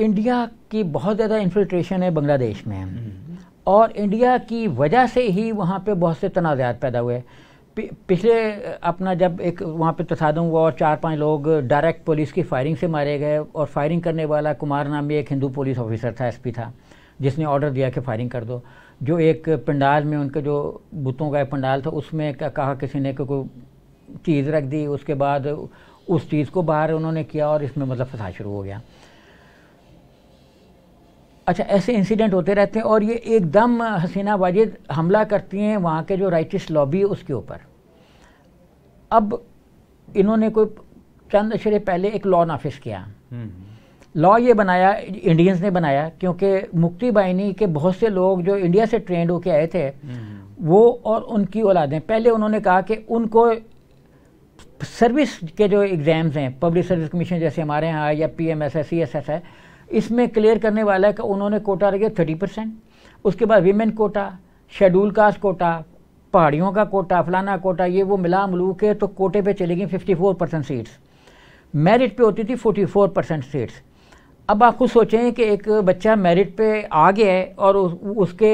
India की बहुत ज़्यादा इन्फिल्ट्रेशन है बांग्लादेश में और इंडिया की वजह से ही वहाँ पे बहुत से तनाज़ात पैदा हुए पिछले अपना जब एक वहाँ पे तसादम हुआ और चार पांच लोग डायरेक्ट पुलिस की फायरिंग से मारे गए और फायरिंग करने वाला कुमार नाम भी एक हिंदू पुलिस ऑफिसर था एसपी था जिसने ऑर्डर दिया कि फायरिंग कर दो जो एक पंडाल में उनके जो बुतों का पंडाल था उसमें कहा किसी ने कोई चीज़ रख दी उसके बाद उस चीज़ को बाहर उन्होंने किया और इसमें मतलब फसा शुरू हो गया अच्छा ऐसे इंसिडेंट होते रहते हैं और ये एकदम हसीना वाजिद हमला करती हैं वहाँ के जो राइटिस लॉबी है उसके ऊपर अब इन्होंने कोई चंद अशरे पहले एक लॉ नाफिज किया लॉ हम्म, हम्म। ये बनाया इंडियंस ने बनाया क्योंकि मुक्ति बाइनी के बहुत से लोग जो इंडिया से ट्रेंड होके आए थे हम्म, वो और उनकी औलादें पहले उन्होंने कहा कि उनको सर्विस के जो एग्ज़ाम्स हैं पब्लिक सर्विस कमीशन जैसे हमारे यहाँ या पी एम एस है सी एस एस है इसमें क्लियर करने वाला है कि उन्होंने कोटा रखा थर्टी परसेंट उसके बाद women quota schedule caste quota पहाड़ियों का कोटा फलाना कोटा ये वो मिला मलू के तो कोटे पे चली गई फोर परसेंट सीट्स मेरिट पे होती थी फोर्टी फोर परसेंट सीट्स अब आप खुद सोचें कि एक बच्चा मेरिट पे आ गया है और उसके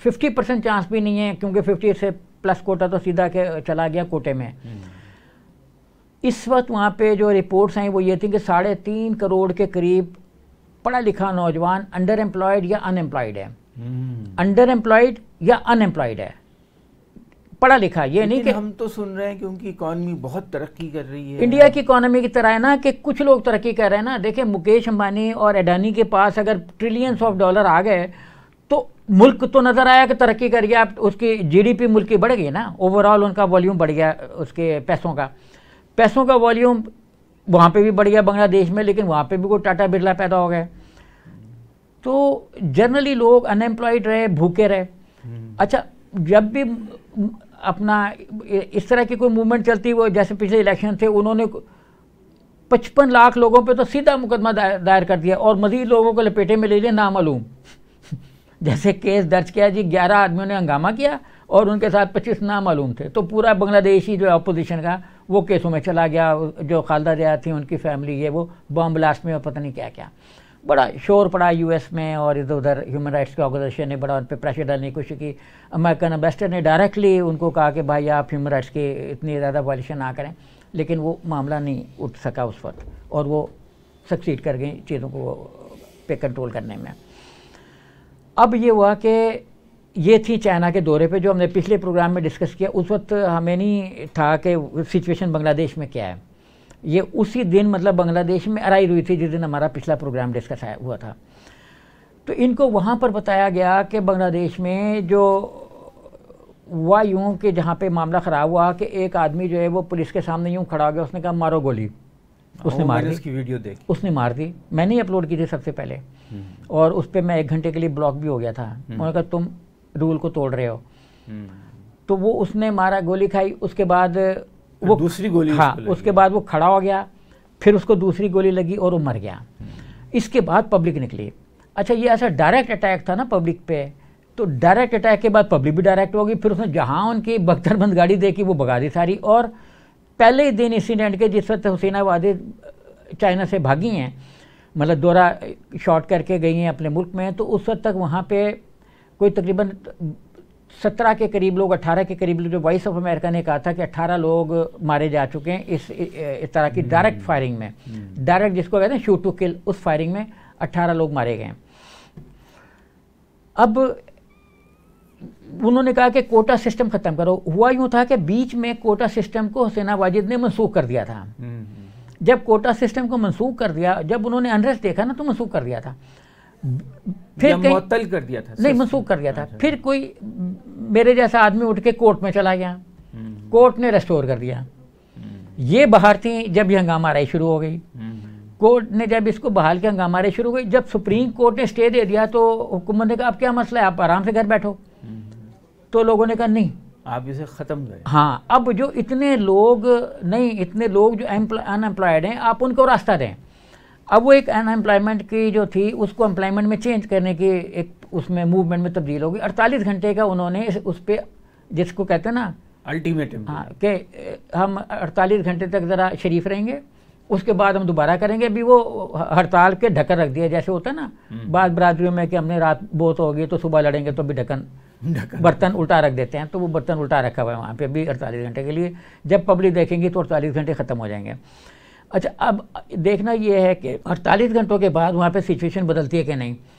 फिफ्टी परसेंट चांस भी नहीं है क्योंकि फिफ्टी से प्लस कोटा तो सीधा के चला गया कोटे में हम्म। इस वक्त वहाँ पे जो रिपोर्ट्स आई वो ये थी कि साढ़े तीन करोड़ के करीब पढ़ा लिखा नौजवान अंडर एम्प्लॉयड या अनएम्प्लॉयड है अंडर एम्प्लॉयड हम्म। या अनएम्प्लॉयड है पढ़ा लिखा ये नहीं कि हम तो सुन रहे हैं उनकी इकोनॉमी बहुत तरक्की कर रही है इंडिया की इकोनॉमी की तरह है ना कि कुछ लोग तरक्की कर रहे हैं ना देखे मुकेश अंबानी और अडानी के पास अगर ट्रिलियंस ऑफ डॉलर आ गए तो मुल्क तो नज़र आया कि तरक्की कर गया उसकी जीडीपी मुल्क की बढ़ गई ना ओवरऑल उनका वॉल्यूम बढ़ गया उसके पैसों का पैसों का वॉल्यूम वहाँ पे भी बढ़ गया बांग्लादेश में लेकिन वहाँ पे भी कोई टाटा बिरला पैदा हो गया तो जनरली लोग अनएम्प्लॉयड रहे भूखे रहे हम्म। अच्छा जब भी अपना इस तरह की कोई मूवमेंट चलती वो जैसे पिछले इलेक्शन थे उन्होंने पचपन लाख लोगों पे तो सीधा मुकदमा दायर कर दिया और मजीद लोगों को लपेटे में ले लिया नामालूम जैसे केस दर्ज किया जी ग्यारह आदमियों ने हंगामा किया और उनके साथ पच्चीस नामालूम थे तो पूरा बांग्लादेशी जो अपोजिशन का वो केसों में चला गया जो खालदा जया थी उनकी फैमिली है वो बॉम्ब ब्लास्ट में पता नहीं क्या क्या बड़ा शोर पड़ा यूएस में और इधर उधर ह्यूमन राइट्स के ऑर्गेनाइजेशन ने बड़ा उन पर प्रेशर डालने की कोशिश की अमेरिकन अम्बेसडर ने डायरेक्टली उनको कहा कि भाई आप ह्यूमन राइट्स के इतनी ज़्यादा वॉलेशन ना करें लेकिन वो मामला नहीं उठ सका उस वक्त और वो सक्सीड कर गई चीज़ों को पे कंट्रोल करने में अब ये हुआ कि ये थी चाइना के दौरे पे जो हमने पिछले प्रोग्राम में डिस्कस किया उस वक्त हमें नहीं था कि सिचुएशन बांग्लादेश में क्या है ये उसी दिन मतलब बांग्लादेश में अराइज हुई थी जिस दिन हमारा पिछला प्रोग्राम डिस्कस हुआ था तो इनको वहाँ पर बताया गया कि बांग्लादेश में जो हुआ यूँ कि जहाँ पे मामला ख़राब हुआ कि एक आदमी जो है वो पुलिस के सामने यूँ खड़ा हो गया उसने कहा मारो गोली उसने मार दी उसकी वीडियो देख उसने मार दी मैंने ही अपलोड की थी सबसे पहले हम्म। और उस पर मैं एक घंटे के लिए ब्लॉक भी हो गया था हम्म। उन्होंने कहा तुम रूल को तोड़ रहे हो हम्म। तो वो उसने मारा गोली खाई उसके बाद वो दूसरी गोली हाँ उसके बाद वो खड़ा हो गया फिर उसको दूसरी गोली लगी और वो मर गया इसके बाद पब्लिक निकली अच्छा ये ऐसा डायरेक्ट अटैक था ना पब्लिक पे तो डायरेक्ट अटैक के बाद पब्लिक भी डायरेक्ट हो गई फिर उसने जहाँ उनकी बख्तरबंद गाड़ी देखी वो भगा दी सारी और पहले ही दिन इंसिडेंट के जिस वक्त हुसैना वादे चाइना से भागी हैं मतलब दौरा शॉर्ट करके गई हैं अपने मुल्क में तो उस वक्त तक वहाँ पे कोई तकरीबन सत्रह के करीब लोग अट्ठारह के करीब लोग जो वॉइस ऑफ अमेरिका ने कहा था कि अट्ठारह लोग मारे जा चुके हैं इस इस तरह की डायरेक्ट हम्म, फायरिंग में डायरेक्ट हम्म। जिसको कहते हैं शूट टू किल उस फायरिंग में अट्ठारह लोग मारे गए अब उन्होंने कहा कि कोटा सिस्टम ख़त्म करो हुआ यूं था कि बीच में कोटा सिस्टम को हुसैना वाजिद ने मनसूख कर दिया था हम्म, जब कोटा सिस्टम को मनसूख कर दिया जब उन्होंने अनरेस्ट देखा ना तो मनसूख कर दिया था फिर कहीं कर दिया था नहीं मनसूख कर दिया था अच्छा। फिर कोई मेरे जैसा आदमी उठ के कोर्ट में चला गया हम्म। कोर्ट ने रेस्टोर कर दिया ये बाहर थी जब ये हंगामा रही शुरू हो गई हम्म। कोर्ट ने जब इसको बहाल के हंगामा रही शुरू हुई जब सुप्रीम कोर्ट ने स्टे दे दिया तो हुकूमत ने कहा अब क्या मसला है आप आराम से घर बैठो हम्म। तो लोगों ने कहा नहीं आप इसे ख़त्म करें हाँ अब जो इतने लोग नहीं इतने लोग जो अनएम्प्लॉयड हैं आप उनको रास्ता दें अब वो एक अनएम्प्लॉयमेंट की जो थी उसको एम्प्लॉयमेंट में चेंज करने की एक उसमें मूवमेंट में तब्दील होगी अड़तालीस घंटे का उन्होंने उस पर जिसको कहते हैं ना अल्टीमेटम हाँ कि हम अड़तालीस घंटे तक ज़रा शरीफ रहेंगे उसके बाद हम दोबारा करेंगे अभी वो हड़ताल के ढक्कन रख दिया जैसे होता है ना हम्म। बाद बरादरियों में कि हमने रात बहुत होगी तो सुबह लड़ेंगे तो अभी ढक्कन बर्तन उल्टा रख देते हैं तो वो बर्तन उल्टा रखा हुआ है वहाँ पे अभी अड़तालीस घंटे के लिए जब पब्लिक देखेंगी तो अड़तालीस घंटे ख़त्म हो जाएंगे अच्छा अब देखना यह है कि अड़तालीस घंटों के बाद वहाँ पे सिचुएशन बदलती है कि नहीं